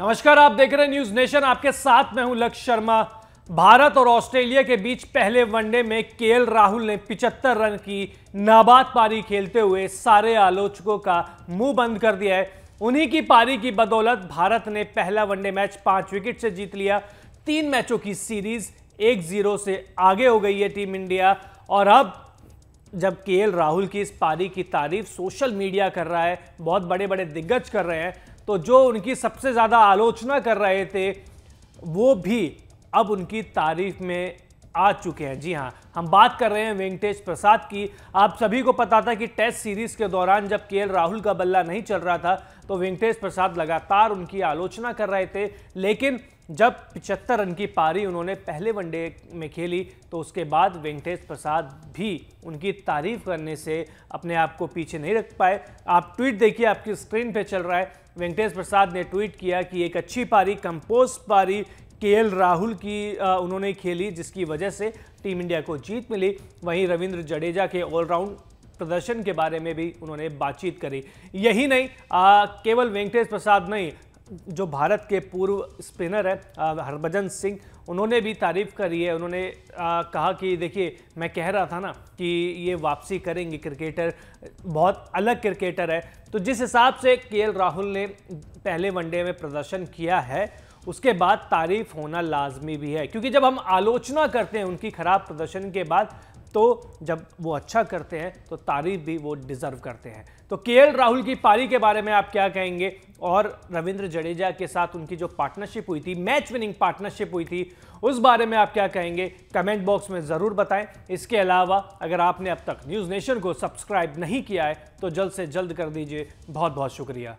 नमस्कार आप देख रहे हैं न्यूज नेशन आपके साथ मैं हूं लक्ष्य शर्मा भारत और ऑस्ट्रेलिया के बीच पहले वनडे में केएल राहुल ने 75 रन की नाबाद पारी खेलते हुए सारे आलोचकों का मुंह बंद कर दिया है उन्हीं की पारी की बदौलत भारत ने पहला वनडे मैच पांच विकेट से जीत लिया तीन मैचों की सीरीज एक जीरो से आगे हो गई है टीम इंडिया और अब जब के राहुल की इस पारी की तारीफ सोशल मीडिया कर रहा है बहुत बड़े बड़े दिग्गज कर रहे हैं तो जो उनकी सबसे ज़्यादा आलोचना कर रहे थे वो भी अब उनकी तारीफ में आ चुके हैं जी हाँ हम बात कर रहे हैं वेंकटेश प्रसाद की आप सभी को पता था कि टेस्ट सीरीज के दौरान जब के राहुल का बल्ला नहीं चल रहा था तो वेंकटेश प्रसाद लगातार उनकी आलोचना कर रहे थे लेकिन जब 75 रन की पारी उन्होंने पहले वनडे में खेली तो उसके बाद वेंकटेश प्रसाद भी उनकी तारीफ करने से अपने आप को पीछे नहीं रख पाए आप ट्वीट देखिए आपकी स्क्रीन पे चल रहा है वेंकटेश प्रसाद ने ट्वीट किया कि एक अच्छी पारी कंपोज पारी के राहुल की आ, उन्होंने खेली जिसकी वजह से टीम इंडिया को जीत मिली वहीं रविंद्र जडेजा के ऑलराउंड प्रदर्शन के बारे में भी उन्होंने बातचीत करी यही नहीं आ, केवल वेंकटेश प्रसाद नहीं जो भारत के पूर्व स्पिनर है हरभजन सिंह उन्होंने भी तारीफ करी है उन्होंने आ, कहा कि देखिए मैं कह रहा था ना कि ये वापसी करेंगे क्रिकेटर बहुत अलग क्रिकेटर है तो जिस हिसाब से के राहुल ने पहले वनडे में प्रदर्शन किया है उसके बाद तारीफ होना लाजमी भी है क्योंकि जब हम आलोचना करते हैं उनकी खराब प्रदर्शन के बाद तो जब वो अच्छा करते हैं तो तारीफ भी वो डिज़र्व करते हैं तो के राहुल की पारी के बारे में आप क्या कहेंगे और रविंद्र जडेजा के साथ उनकी जो पार्टनरशिप हुई थी मैच विनिंग पार्टनरशिप हुई थी उस बारे में आप क्या कहेंगे कमेंट बॉक्स में ज़रूर बताएं इसके अलावा अगर आपने अब तक न्यूज़ नेशन को सब्सक्राइब नहीं किया है तो जल्द से जल्द कर दीजिए बहुत बहुत शुक्रिया